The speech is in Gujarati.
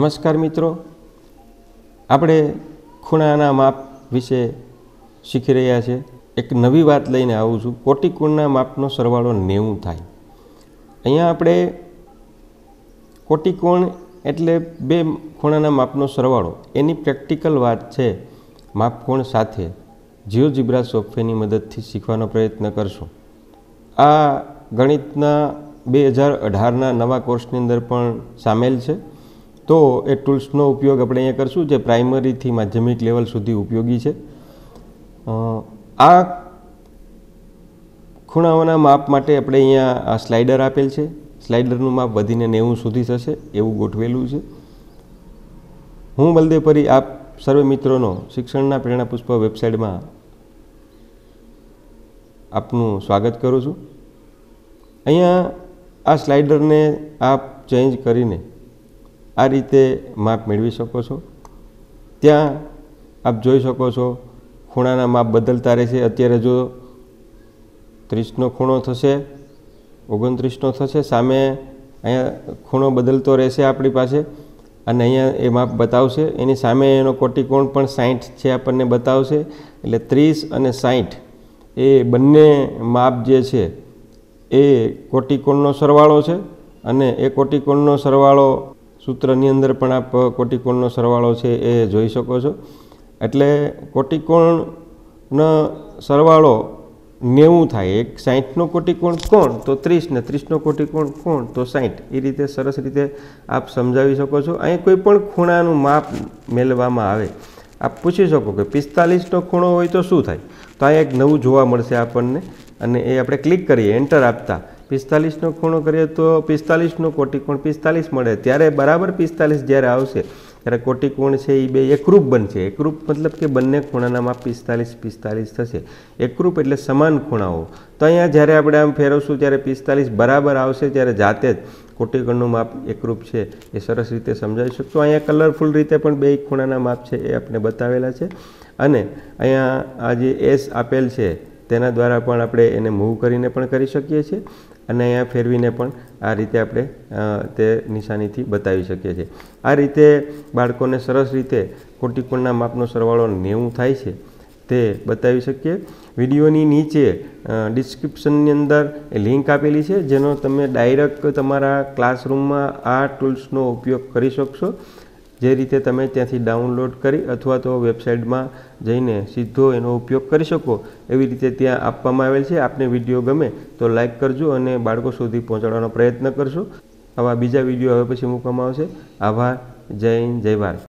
નમસ્કાર મિત્રો આપણે ખૂણાના માપ વિશે શીખી રહ્યા છે એક નવી વાત લઈને આવું છું કોટી ખૂણના માપનો સરવાળો નેવું થાય અહીંયા આપણે કોટિકોણ એટલે બે ખૂણાના માપનો સરવાળો એની પ્રેક્ટિકલ વાત છે માપકોણ સાથે જીઓ જીબ્રા સોફ્ટવેરની મદદથી શીખવાનો પ્રયત્ન કરશું આ ગણિતના બે હજાર અઢારના નવા કોર્સની અંદર પણ સામેલ છે તો એ ટૂલ્સનો ઉપયોગ આપણે અહીંયા કરશું જે પ્રાઇમરીથી માધ્યમિક લેવલ સુધી ઉપયોગી છે આ ખૂણાઓના માપ માટે આપણે અહીંયા આ સ્લાઇડર આપેલ છે સ્લાઇડરનું માપ વધીને નેવું સુધી થશે એવું ગોઠવેલું છે હું બલદેવ પરી આપ સર્વે મિત્રોનો શિક્ષણના પ્રેરણાપુષ્પ વેબસાઇટમાં આપનું સ્વાગત કરું છું અહીંયા આ સ્લાઇડરને આપ ચેન્જ કરીને આ રીતે માપ મેળવી શકો છો ત્યાં આપ જોઈ શકો છો ખૂણાના માપ બદલતા રહેશે અત્યારે જો ત્રીસનો ખૂણો થશે ઓગણત્રીસનો થશે સામે અહીંયા ખૂણો બદલતો રહેશે આપણી પાસે અને અહીંયા એ માપ બતાવશે એની સામે એનો કોટિકોણ પણ સાહીઠ છે આપણને બતાવશે એટલે ત્રીસ અને સાહીઠ એ બંને માપ જે છે એ કોટિકોણનો સરવાળો છે અને એ કોટિકોણનો સરવાળો સૂત્રની અંદર પણ આપ કોટિકોણનો સરવાળો છે એ જોઈ શકો છો એટલે કોટિકોણનો સરવાળો નેવું થાય એક સાહીઠનો કોટિકોણ કોણ તો ત્રીસ ને ત્રીસનો કોટિકોણ કોણ તો સાહીઠ એ રીતે સરસ રીતે આપ સમજાવી શકો છો અહીં કોઈ પણ ખૂણાનું માપ મેળવવામાં આવે આપ પૂછી શકો કે પિસ્તાલીસનો ખૂણો હોય તો શું થાય તો આ એક નવું જોવા મળશે આપણને અને એ આપણે ક્લિક કરીએ એન્ટર આપતા પિસ્તાલીસનો ખૂણો કરીએ તો પિસ્તાલીસનો કોટિકોણ પિસ્તાલીસ મળે ત્યારે બરાબર પિસ્તાલીસ જ્યારે આવશે ત્યારે કોટિકોણ છે એ બે એકરૂપ બનશે એકરૂપ મતલબ કે બંને ખૂણાના માપ પિસ્તાલીસ પિસ્તાલીસ થશે એકરૂપ એટલે સમાન ખૂણાઓ તો અહીંયા જ્યારે આપણે આમ ફેરવશું ત્યારે પિસ્તાલીસ બરાબર આવશે ત્યારે જાતે જ કોટિકોણનું માપ એકરૂપ છે એ સરસ રીતે સમજાવી શકશું અહીંયા કલરફુલ રીતે પણ બે ખૂણાના માપ છે એ આપણે બતાવેલા છે અને અહીંયા આ જે એસ આપેલ છે તેના દ્વારા પણ આપણે એને મૂવ કરીને પણ કરી શકીએ છીએ અને અહીંયા ફેરવીને પણ આ રીતે આપણે તે નિશાનીથી બતાવી શકીએ છીએ આ રીતે બાળકોને સરસ રીતે કોટિકોણના માપનો સરવાળો નેવું થાય છે તે બતાવી શકીએ વિડીયોની નીચે ડિસ્ક્રિપ્શનની અંદર લિંક આપેલી છે જેનો તમે ડાયરેક્ટ તમારા ક્લાસરૂમમાં આ ટૂલ્સનો ઉપયોગ કરી શકશો જે રીતે તમે ત્યાંથી ડાઉનલોડ કરી અથવા તો વેબસાઇટમાં જઈને સીધો એનો ઉપયોગ કરી શકો એવી રીતે ત્યાં આપવામાં આવેલ છે આપને વિડીયો ગમે તો લાઇક કરજો અને બાળકો સુધી પહોંચાડવાનો પ્રયત્ન કરશો આવા બીજા વિડીયો હવે પછી મૂકવામાં આવશે આભાર જય હિન્દ જય ભારત